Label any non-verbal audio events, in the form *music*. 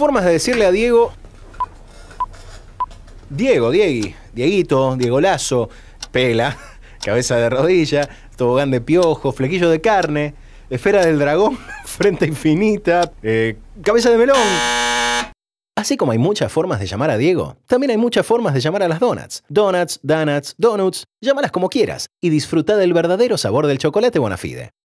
formas de decirle a Diego. Diego, Diegui, Dieguito, Diego Lazo, pela, *laughs* cabeza de rodilla, tobogán de piojo, flequillo de carne, esfera del dragón, *laughs* frente infinita, eh, cabeza de melón. Así como hay muchas formas de llamar a Diego, también hay muchas formas de llamar a las donuts. Donuts, donuts, donuts, llámalas como quieras y disfruta del verdadero sabor del chocolate Bonafide.